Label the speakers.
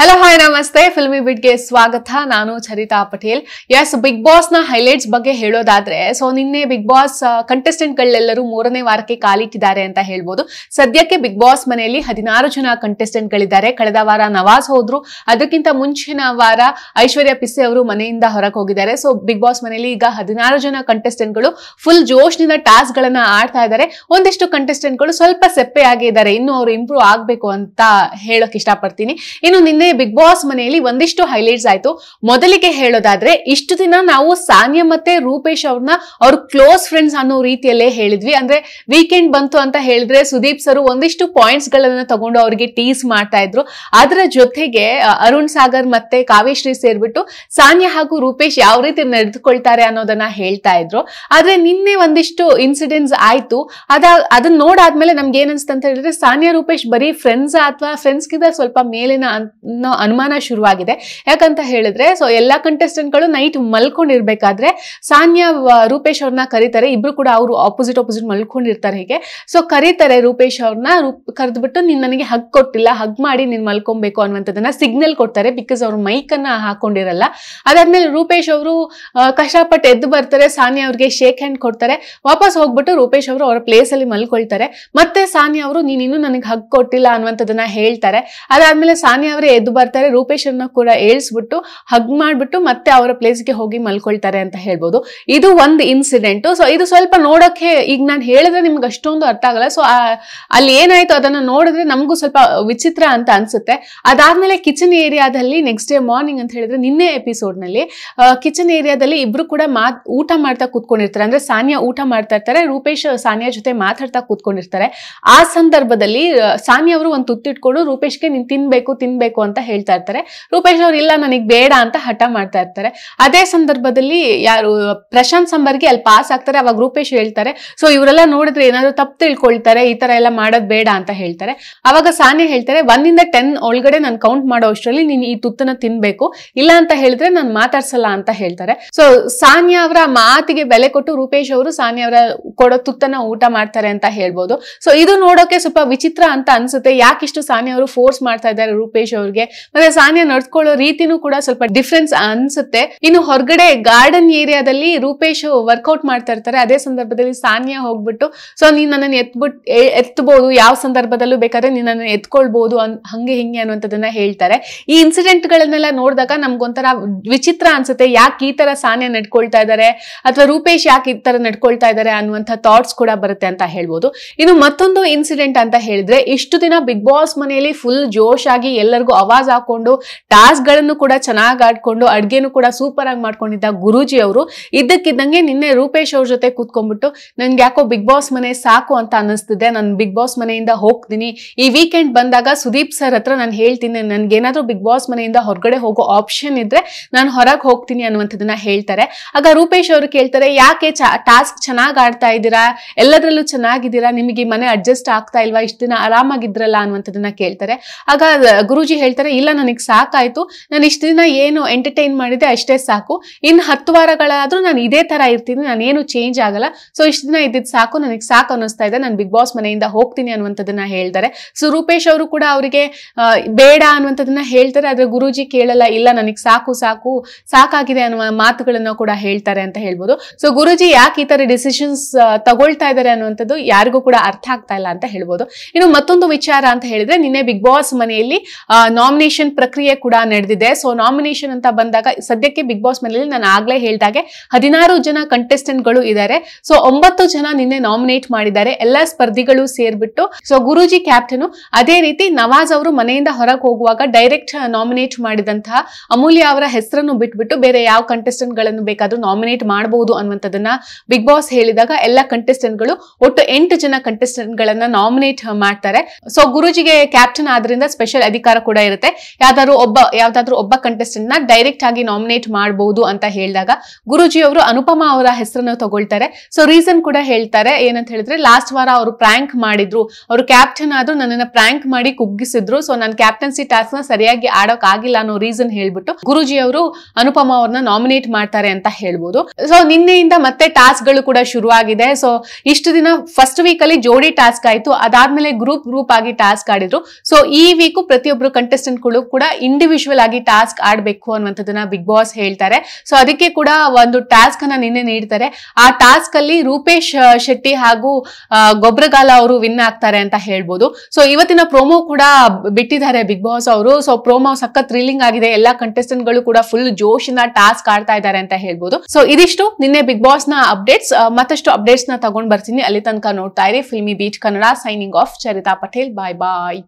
Speaker 1: hello hi ನಮಸ್ತೆ filmy ಬಿಡ್ಗೆ ಸ್ವಾಗತ ನಾನು Charitha Patel yes Bigg Boss ನ ಹೈಲೈಟ್ಸ್ ಬಗ್ಗೆ ಹೇಳೋದಾದ್ರೆ ಸೊ ನಿನ್ನೆ ಬಿಗ್ ಬಾಸ್ ಕಂಟೆಸ್ಟೆಂಟ್ ಗಳೆಲ್ಲರೂ ಮೂರನೇ ವಾರಕ್ಕೆ ಕಾಲಿಟ್ಟಿದ್ದಾರೆ ಅಂತ ಹೇಳ್ಬೋದು ಸದ್ಯಕ್ಕೆ ಬಿಗ್ ಬಾಸ್ ಮನೆಯಲ್ಲಿ ಹದಿನಾರು ಜನ ಕಂಟೆಸ್ಟೆಂಟ್ ಗಳಿದ್ದಾರೆ ಕಳೆದ ವಾರ ನವಾಜ್ ಹೋದ್ರು ಅದಕ್ಕಿಂತ ಮುಂಚಿನ ವಾರ ಐಶ್ವರ್ಯ ಪಿಸೆ ಅವರು ಮನೆಯಿಂದ ಹೊರಗೆ ಹೋಗಿದ್ದಾರೆ ಸೊ ಬಿಗ್ ಬಾಸ್ ಮನೆಯಲ್ಲಿ ಈಗ ಹದಿನಾರು ಜನ ಕಂಟೆಸ್ಟೆಂಟ್ ಗಳು ಫುಲ್ ಜೋಶ್ ನಿಂದ ಟಾಸ್ಕ್ ಗಳನ್ನ ಆಡ್ತಾ ಇದ್ದಾರೆ ಒಂದಿಷ್ಟು ಕಂಟೆಸ್ಟೆಂಟ್ ಗಳು ಸ್ವಲ್ಪ ಸೆಪ್ಪೆ ಆಗಿದ್ದಾರೆ ಇನ್ನು ಅವರು ಇಂಪ್ರೂವ್ ಆಗ್ಬೇಕು ಅಂತ ಹೇಳಕ್ ಇಷ್ಟಪಡ್ತೀನಿ ಇನ್ನು ನಿನ್ನೆ ಬಿಗ್ ಬಾಸ್ ಮನೆಯಲ್ಲಿ ಒಂದಿಷ್ಟು ಹೈಲೈಟ್ಸ್ ಆಯ್ತು ಮೊದಲಿಗೆ ಹೇಳೋದಾದ್ರೆ ಇಷ್ಟು ದಿನ ನಾವು ಸಾನ್ಯ ಮತ್ತೆ ರೂಪೇಶ್ ಅವ್ರನ್ನ ಅವ್ರ ಕ್ಲೋಸ್ ಫ್ರೆಂಡ್ಸ್ ಅನ್ನೋ ರೀತಿಯಲ್ಲೇ ಹೇಳಿದ್ವಿ ಅಂದ್ರೆ ವೀಕೆಂಡ್ ಬಂತು ಅಂತ ಹೇಳಿದ್ರೆ ಸುದೀಪ್ ಸರ್ ಒಂದಿಷ್ಟು ಪಾಯಿಂಟ್ಸ್ ಗಳನ್ನ ತಗೊಂಡು ಅವ್ರಿಗೆ ಟೀಸ್ ಮಾಡ್ತಾ ಇದ್ರು ಅದರ ಜೊತೆಗೆ ಅರುಣ್ ಸಾಗರ್ ಮತ್ತೆ ಕಾವೇಶ್ರೀ ಸೇರ್ಬಿಟ್ಟು ಸಾನ್ಯ ಹಾಗೂ ರೂಪೇಶ್ ಯಾವ ರೀತಿ ನಡೆದುಕೊಳ್ತಾರೆ ಅನ್ನೋದನ್ನ ಹೇಳ್ತಾ ಇದ್ರು ಆದ್ರೆ ನಿನ್ನೆ ಒಂದಿಷ್ಟು ಇನ್ಸಿಡೆಂಟ್ಸ್ ಆಯ್ತು ಅದ ಅದನ್ನ ನೋಡಾದ್ಮೇಲೆ ನಮ್ಗೆ ಏನ್ ಅಂತ ಹೇಳಿದ್ರೆ ಸಾನ್ಯ ರೂಪೇಶ್ ಬರೀ ಫ್ರೆಂಡ್ಸ್ ಅಥವಾ ಫ್ರೆಂಡ್ಸ್ ಗಿಂತ ಸ್ವಲ್ಪ ಮೇಲಿನ ಅನ್ನೋ ಅನುಮಾನ ಶುರುವಾಗಿದೆ ಯಾಕಂತ ಹೇಳಿದ್ರೆ ಸೊ ಎಲ್ಲ ಕಂಟೆಸ್ಟೆಂಟ್ಗಳು ನೈಟ್ ಮಲ್ಕೊಂಡಿರ್ಬೇಕಾದ್ರೆ ಸಾನ್ಯಾ ರೂಪೇಶ್ ಅವ್ರನ್ನ ಕರೀತಾರೆ ಇಬ್ರು ಕೂಡ ಅವರು ಆಪೋಸಿಟ್ ಆಪೋಸಿಟ್ ಮಲ್ಕೊಂಡಿರ್ತಾರೆ ಹೀಗೆ ಸೊ ಕರೀತಾರೆ ರೂಪೇಶ್ ಅವ್ರನ್ನ ಕರೆದ್ಬಿಟ್ಟು ನೀನ್ ನನಗೆ ಹಗ್ ಕೊಟ್ಟಿಲ್ಲ ಹಗ್ ಮಾಡಿ ನೀನ್ ಮಲ್ಕೊಬೇಕು ಅನ್ನುವಂಥದ್ದನ್ನ ಸಿಗ್ನಲ್ ಕೊಡ್ತಾರೆ ಬಿಕಾಸ್ ಅವ್ರ ಮೈಕ್ ಅನ್ನ ಹಾಕೊಂಡಿರಲ್ಲ ಅದಾದ್ಮೇಲೆ ರೂಪೇಶ್ ಅವರು ಕಷ್ಟಪಟ್ಟು ಎದ್ದು ಬರ್ತಾರೆ ಸಾನಿಯಾ ಅವ್ರಿಗೆ ಶೇಕ್ ಹ್ಯಾಂಡ್ ಕೊಡ್ತಾರೆ ವಾಪಸ್ ಹೋಗ್ಬಿಟ್ಟು ರೂಪೇಶ್ ಅವರು ಅವರ ಪ್ಲೇಸ್ ಅಲ್ಲಿ ಮಲ್ಕೊಳ್ತಾರೆ ಮತ್ತೆ ಸಾನಿಯಾ ಅವರು ನೀನ್ ಇನ್ನೂ ನನಗೆ ಹಗ್ ಕೊಟ್ಟಿಲ್ಲ ಅನ್ನುವಂಥದ್ದನ್ನ ಹೇಳ್ತಾರೆ ಅದಾದ್ಮೇಲೆ ಸಾನಿಯಾ ಅವರೇ ಎದ್ದು ಬರ್ತಾರೆ ರೂಪೇಶ್ ಅನ್ನ ಕೂಡ ಏಳ್ಸ್ಬಿಟ್ಟು ಹಗ್ ಮಾಡ್ಬಿಟ್ಟು ಮತ್ತೆ ಅವರ ಗೆ ಹೋಗಿ ಮಲ್ಕೊಳ್ತಾರೆ ಅಂತ ಹೇಳ್ಬೋದು ಇದು ಒಂದು ಇನ್ಸಿಡೆಂಟ್ ಸೊ ಇದು ಸ್ವಲ್ಪ ನೋಡೋಕೆ ಈಗ ನಾನು ಹೇಳಿದ್ರೆ ನಿಮ್ಗೆ ಅಷ್ಟೊಂದು ಅರ್ಥ ಆಗಲ್ಲ ಸೊ ಅಲ್ಲಿ ಏನಾಯ್ತು ಅದನ್ನ ನೋಡಿದ್ರೆ ನಮಗೂ ಸ್ವಲ್ಪ ವಿಚಿತ್ರ ಅಂತ ಅನ್ಸುತ್ತೆ ಅದಾದ್ಮೇಲೆ ಕಿಚನ್ ಏರಿಯಾದಲ್ಲಿ ನೆಕ್ಸ್ಟ್ ಡೇ ಮಾರ್ನಿಂಗ್ ಅಂತ ಹೇಳಿದ್ರೆ ನಿನ್ನೆ ಎಪಿಸೋಡ್ ನಲ್ಲಿ ಕಿಚನ್ ಏರಿಯಾದಲ್ಲಿ ಇಬ್ರು ಕೂಡ ಮಾತ್ ಊಟ ಮಾಡ್ತಾ ಕೂತ್ಕೊಂಡಿರ್ತಾರೆ ಅಂದ್ರೆ ಸಾನಿಯಾ ಊಟ ಮಾಡ್ತಾ ಇರ್ತಾರೆ ರೂಪೇಶ್ ಸಾನಿಯಾ ಜೊತೆ ಮಾತಾಡ್ತಾ ಕೂತ್ಕೊಂಡಿರ್ತಾರೆ ಆ ಸಂದರ್ಭದಲ್ಲಿ ಸಾನಿಯಾ ಅವರು ಒಂದು ತುತ್ತಿಟ್ಕೊಂಡು ರೂಪೇಶ್ಗೆ ನೀನ್ ತಿನ್ಬೇಕು ತಿನ್ಬೇಕು ಅಂತ ಅಂತ ಹೇಳ್ತಾ ಇರ್ತಾರೆ ರೂಪೇಶ್ ಅವ್ರು ಇಲ್ಲ ನನಗೆ ಬೇಡ ಅಂತ ಹಠ ಮಾಡ್ತಾ ಇರ್ತಾರೆ ಅದೇ ಸಂದರ್ಭದಲ್ಲಿ ಯಾರು ಪ್ರಶಾಂತ್ ಸಂಬರ್ಗೆ ಅಲ್ಲಿ ಪಾಸ್ ಆಗ್ತಾರೆ ಅವಾಗ ರೂಪೇಶ್ ಹೇಳ್ತಾರೆ ಸೊ ಇವರೆಲ್ಲ ನೋಡಿದ್ರೆ ಏನಾದ್ರು ತಪ್ಪು ತಿಳ್ಕೊಳ್ತಾರೆ ಈ ತರ ಎಲ್ಲ ಮಾಡೋದ್ ಬೇಡ ಅಂತ ಹೇಳ್ತಾರೆ ಅವಾಗ ಸಾನ್ಯ ಹೇಳ್ತಾರೆ ಇಂದ ಟೆನ್ ಒಳಗಡೆ ನಾನು ಕೌಂಟ್ ಮಾಡೋ ಅಷ್ಟರಲ್ಲಿ ನೀನು ಈ ತುತ್ತನ ತಿನ್ಬೇಕು ಇಲ್ಲ ಅಂತ ಹೇಳಿದ್ರೆ ನಾನು ಮಾತಾಡ್ಸಲ್ಲ ಅಂತ ಹೇಳ್ತಾರೆ ಸೊ ಸಾನ್ಯಾ ಅವರ ಮಾತಿಗೆ ಬೆಲೆ ಕೊಟ್ಟು ರೂಪೇಶ್ ಅವರು ಸಾನ್ಯಾ ಅವರ ಕೊಡೋ ತುತ್ತನ ಊಟ ಮಾಡ್ತಾರೆ ಅಂತ ಹೇಳ್ಬೋದು ಸೊ ಇದು ನೋಡೋಕೆ ಸ್ವಲ್ಪ ವಿಚಿತ್ರ ಅಂತ ಅನ್ಸುತ್ತೆ ಯಾಕಿಷ್ಟು ಸಾನ್ಯಾ ಅವರು ಫೋರ್ಸ್ ಮಾಡ್ತಾ ಇದ್ದಾರೆ ರೂಪೇಶ್ ಅವ್ರಿಗೆ ಮತ್ತೆ ಸಾನ್ಯಾ ನಡ್ಕೊಳ್ಳೋ ರೀತಿನೂ ಕೂಡ ಸ್ವಲ್ಪ ಡಿಫ್ರೆನ್ಸ್ ಅನ್ಸುತ್ತೆ ಇನ್ನು ಹೊರಗಡೆ ಗಾರ್ಡನ್ ಏರಿಯಾದಲ್ಲಿ ರೂಪೇಶ್ ವರ್ಕೌಟ್ ಮಾಡ್ತಾ ಇರ್ತಾರೆ ಅದೇ ಸಂದರ್ಭದಲ್ಲಿ ಸಾನ್ಯಾ ಹೋಗ್ಬಿಟ್ಟು ಸೊ ನೀನ್ ನನ್ನನ್ನು ಎತ್ಬಿಟ್ ಎತ್ಬಹುದು ಯಾವ ಸಂದರ್ಭದಲ್ಲೂ ಬೇಕಾದ್ರೆ ನೀನ್ ಎತ್ಕೊಳ್ಬಹುದು ಹಂಗೆ ಹಿಂಗೆ ಅನ್ನುವಂಥದ್ದನ್ನ ಹೇಳ್ತಾರೆ ಈ ಇನ್ಸಿಡೆಂಟ್ ಗಳನ್ನೆಲ್ಲ ನೋಡಿದಾಗ ನಮ್ಗೊಂಥರ ವಿಚಿತ್ರ ಅನ್ಸುತ್ತೆ ಯಾಕೆ ಈ ತರ ಸಾನ್ಯಾ ನಡ್ಕೊಳ್ತಾ ಇದ್ದಾರೆ ಅಥವಾ ರೂಪೇಶ್ ಯಾಕೆ ಈ ತರ ನಡ್ಕೊಳ್ತಾ ಇದ್ದಾರೆ ಅನ್ನುವಂಥ ಥಾಟ್ಸ್ ಕೂಡ ಬರುತ್ತೆ ಅಂತ ಹೇಳ್ಬೋದು ಇನ್ನು ಮತ್ತೊಂದು ಇನ್ಸಿಡೆಂಟ್ ಅಂತ ಹೇಳಿದ್ರೆ ಇಷ್ಟು ದಿನ ಬಿಗ್ ಬಾಸ್ ಮನೆಯಲ್ಲಿ ಫುಲ್ ಜೋಶ್ ಆಗಿ ಎಲ್ಲರಿಗೂ ಆವಾಜ್ ಹಾಕೊಂಡು ಟಾಸ್ಕ್ ಗಳನ್ನು ಕೂಡ ಚೆನ್ನಾಗಿ ಆಡ್ಕೊಂಡು ಅಡ್ಗೆನು ಕೂಡ ಸೂಪರ್ ಆಗಿ ಮಾಡ್ಕೊಂಡಿದ್ದ ಗುರುಜಿ ಅವರು ಇದ್ದಕ್ಕಿದ್ದಂಗೆ ನಿನ್ನೆ ರೂಪೇಶ್ ಅವ್ರ ಜೊತೆ ಕೂತ್ಕೊಂಡ್ಬಿಟ್ಟು ನನ್ಗೆ ಯಾಕೋ ಬಿಗ್ ಬಾಸ್ ಮನೆ ಸಾಕು ಅಂತ ಅನ್ನಿಸ್ತಿದೆ ನಾನು ಬಿಗ್ ಬಾಸ್ ಮನೆಯಿಂದ ಹೋಗ್ತೀನಿ ಈ ವೀಕೆಂಡ್ ಬಂದಾಗ ಸುದೀಪ್ ಸರ್ ಹತ್ರ ನಾನು ಹೇಳ್ತೀನಿ ನನ್ಗೇನಾದ್ರೂ ಬಿಗ್ ಬಾಸ್ ಮನೆಯಿಂದ ಹೊರಗಡೆ ಹೋಗೋ ಆಪ್ಷನ್ ಇದ್ರೆ ನಾನು ಹೊರಗೆ ಹೋಗ್ತೀನಿ ಅನ್ನುವಂಥದ್ದನ್ನ ಹೇಳ್ತಾರೆ ಆಗ ರೂಪೇಶ್ ಅವರು ಕೇಳ್ತಾರೆ ಯಾಕೆ ಟಾಸ್ಕ್ ಚೆನ್ನಾಗಿ ಆಡ್ತಾ ಇದ್ದೀರಾ ಎಲ್ಲದರಲ್ಲೂ ಚೆನ್ನಾಗಿದ್ದೀರಾ ನಿಮಗೆ ಮನೆ ಅಡ್ಜಸ್ಟ್ ಆಗ್ತಾ ಇಲ್ವಾ ಇಷ್ಟು ದಿನ ಆರಾಮಾಗಿದ್ರಲ್ಲ ಅನ್ನುವಂಥದ್ದನ್ನ ಕೇಳ್ತಾರೆ ಆಗ ಗುರುಜಿ ಹೇಳ್ತಾರೆ ಹೇಳ್ತಾರೆ ಇಲ್ಲ ನನಗೆ ಸಾಕಾಯ್ತು ನಾನು ಇಷ್ಟು ದಿನ ಏನು ಎಂಟರ್ಟೈನ್ ಮಾಡಿದೆ ಅಷ್ಟೇ ಸಾಕು ಇನ್ನು ಹತ್ತು ವಾರಗಳಾದರೂ ನಾನು ಇದೇ ತರ ಇರ್ತೀನಿ ನಾನು ಏನು ಚೇಂಜ್ ಆಗಲ್ಲ ಸೊ ಇಷ್ಟು ದಿನ ಇದ್ದಿದ್ದು ಸಾಕು ನನಗೆ ಸಾಕು ಅನ್ನಿಸ್ತಾ ಇದೆ ನಾನು ಬಿಗ್ ಬಾಸ್ ಮನೆಯಿಂದ ಹೋಗ್ತೀನಿ ಅನ್ನುವಂಥದ್ದನ್ನ ಹೇಳ್ತಾರೆ ಸೊ ರೂಪೇಶ್ ಅವರು ಕೂಡ ಅವರಿಗೆ ಬೇಡ ಅನ್ನುವಂಥದ್ದನ್ನ ಹೇಳ್ತಾರೆ ಆದ್ರೆ ಗುರುಜಿ ಕೇಳಲ್ಲ ಇಲ್ಲ ನನಗೆ ಸಾಕು ಸಾಕು ಸಾಕಾಗಿದೆ ಅನ್ನುವ ಮಾತುಗಳನ್ನ ಕೂಡ ಹೇಳ್ತಾರೆ ಅಂತ ಹೇಳ್ಬೋದು ಸೊ ಗುರುಜಿ ಯಾಕೆ ಈ ತರ ಡಿಸಿಷನ್ಸ್ ತಗೊಳ್ತಾ ಇದ್ದಾರೆ ಅನ್ನುವಂಥದ್ದು ಯಾರಿಗೂ ಕೂಡ ಅರ್ಥ ಆಗ್ತಾ ಇಲ್ಲ ಅಂತ ಹೇಳ್ಬೋದು ಇನ್ನು ಮತ್ತೊಂದು ವಿಚಾರ ಅಂತ ಹೇಳಿದ್ರೆ ನಿನ್ನೆ ಬಿಗ್ ಬಾಸ್ ಮನೆಯಲ್ಲಿ ನಾಮಿನೇಷನ್ ಪ್ರಕ್ರಿಯೆ ಕೂಡ ನಡೆದಿದೆ ಸೊ ನಾಮಿನೇಷನ್ ಅಂತ ಬಂದಾಗ ಸದ್ಯಕ್ಕೆ ಬಿಗ್ ಬಾಸ್ ಮನೆಯಲ್ಲಿ ನಾನು ಆಗ್ಲೇ ಹೇಳ್ದಾಗೆ ಹದಿನಾರು ಜನ ಕಂಟೆಸ್ಟೆಂಟ್ ಗಳು ಇದಾರೆ ಸೊ ಒಂಬತ್ತು ಜನ ನಿನ್ನೆ ನಾಮಿನೇಟ್ ಮಾಡಿದ್ದಾರೆ ಎಲ್ಲಾ ಸ್ಪರ್ಧಿಗಳು ಸೇರ್ಬಿಟ್ಟು ಸೊ ಗುರುಜಿ ಕ್ಯಾಪ್ಟನ್ ಅದೇ ರೀತಿ ನವಾಜ್ ಅವರು ಮನೆಯಿಂದ ಹೊರಗೆ ಹೋಗುವಾಗ ಡೈರೆಕ್ಟ್ ನಾಮಿನೇಟ್ ಮಾಡಿದಂತಹ ಅಮೂಲ್ಯ ಅವರ ಹೆಸರನ್ನು ಬಿಟ್ಬಿಟ್ಟು ಬೇರೆ ಯಾವ ಕಂಟೆಸ್ಟೆಂಟ್ ಗಳನ್ನು ಬೇಕಾದ್ರೂ ನಾಮಿನೇಟ್ ಮಾಡಬಹುದು ಅನ್ನುವಂಥದ್ದನ್ನ ಬಿಗ್ ಬಾಸ್ ಹೇಳಿದಾಗ ಎಲ್ಲ ಕಂಟೆಸ್ಟೆಂಟ್ ಗಳು ಒಟ್ಟು ಎಂಟು ಜನ ಕಂಟೆಸ್ಟೆಂಟ್ ಗಳನ್ನ ನಾಮಿನೇಟ್ ಮಾಡ್ತಾರೆ ಸೊ ಗುರುಜಿಗೆ ಕ್ಯಾಪ್ಟನ್ ಆದ್ರಿಂದ ಸ್ಪೆಷಲ್ ಅಧಿಕಾರ ಕೂಡ ಇರುತ್ತೆ ಇರುತ್ತೆ ಯಾವ್ದಾದ್ರು ಒಬ್ಬ ಯಾವ್ದಾದ್ರು ಒಬ್ಬ ಕಂಟೆಸ್ಟೆಂಟ್ ನ ಡೈರೆಕ್ಟ್ ಆಗಿ ನಾಮಿನೇಟ್ ಮಾಡಬಹುದು ಅಂತ ಹೇಳಿದಾಗ ಗುರುಜಿ ಅವರು ಅನುಪಮ ಅವರ ಹೆಸರನ್ನು ತಗೊಳ್ತಾರೆ ಸೊ ರೀಸನ್ ಕೂಡ ಹೇಳ್ತಾರೆ ಏನಂತ ಹೇಳಿದ್ರೆ ಲಾಸ್ಟ್ ವಾರ ಅವರು ಪ್ರ್ಯಾಂಕ್ ಮಾಡಿದ್ರು ಅವರು ಕ್ಯಾಪ್ಟನ್ ಆದ್ರೂ ನನ್ನನ್ನ ಪ್ರಾಂಕ್ ಮಾಡಿ ಕುಗ್ಗಿಸಿದ್ರು ಸೊ ನಾನು ಕ್ಯಾಪ್ಟನ್ಸಿ ಟಾಸ್ಕ್ ನ ಸರಿಯಾಗಿ ಆಡೋಕ್ ಆಗಿಲ್ಲ ಅನ್ನೋ ರೀಸನ್ ಹೇಳ್ಬಿಟ್ಟು ಗುರುಜಿ ಅವರು ಅನುಪಮ ಅವ್ರನ್ನ ನಾಮಿನೇಟ್ ಮಾಡ್ತಾರೆ ಅಂತ ಹೇಳ್ಬೋದು ಸೊ ನಿನ್ನೆಯಿಂದ ಮತ್ತೆ ಟಾಸ್ಕ್ ಗಳು ಕೂಡ ಶುರು ಆಗಿದೆ ಸೊ ಇಷ್ಟು ದಿನ ಫಸ್ಟ್ ವೀಕ್ ಅಲ್ಲಿ ಜೋಡಿ ಟಾಸ್ಕ್ ಆಯ್ತು ಅದಾದ್ಮೇಲೆ ಗ್ರೂಪ್ ಗ್ರೂಪ್ ಆಗಿ ಟಾಸ್ಕ್ ಆಡಿದ್ರು ಸೊ ಈ ವೀಕ್ ಪ್ರತಿಯೊಬ್ರು ಕಂಟೆಸ್ಟ್ ಗಳು ಕೂಡ ಇಂಡಿವಿಜುವಲ್ ಆಗಿ ಟಾಸ್ಕ್ ಆಡ್ಬೇಕು ಅನ್ನುವಂಥದ್ದನ್ನ ಬಿಗ್ ಬಾಸ್ ಹೇಳ್ತಾರೆ ಸೊ ಅದಕ್ಕೆ ಕೂಡ ಒಂದು ಟಾಸ್ಕ್ ಅನ್ನ ನಿನ್ನೆ ನೀಡ್ತಾರೆ ಆ ಟಾಸ್ಕ್ ಅಲ್ಲಿ ರೂಪೇಶ್ ಶೆಟ್ಟಿ ಹಾಗೂ ಗೊಬ್ರಗಾಲ ಅವರು ವಿನ್ ಆಗ್ತಾರೆ ಅಂತ ಹೇಳ್ಬೋದು ಸೊ ಇವತ್ತಿನ ಪ್ರೋಮೋ ಕೂಡ ಬಿಟ್ಟಿದ್ದಾರೆ ಬಿಗ್ ಬಾಸ್ ಅವರು ಸೊ ಪ್ರೋಮೋ ಸಖತ್ ಥ್ರಿಲ್ಲಿಂಗ್ ಆಗಿದೆ ಎಲ್ಲಾ ಕಂಟೆಸ್ಟೆಂಟ್ ಗಳು ಕೂಡ ಫುಲ್ ಜೋಶಿನ ಟಾಸ್ಕ್ ಆಡ್ತಾ ಇದ್ದಾರೆ ಅಂತ ಹೇಳ್ಬೋದು ಸೊ ಇದಿಷ್ಟು ನಿನ್ನೆ ಬಿಗ್ ಬಾಸ್ ನ ಅಪ್ಡೇಟ್ಸ್ ಮತ್ತಷ್ಟು ಅಪ್ಡೇಟ್ಸ್ ನ ತಗೊಂಡ್ ಬರ್ತೀನಿ ಅಲ್ಲಿ ತನಕ ನೋಡ್ತಾ ಇರಿ filmy beat Kannada signing off Charitha Patel bye ಬಾಯ್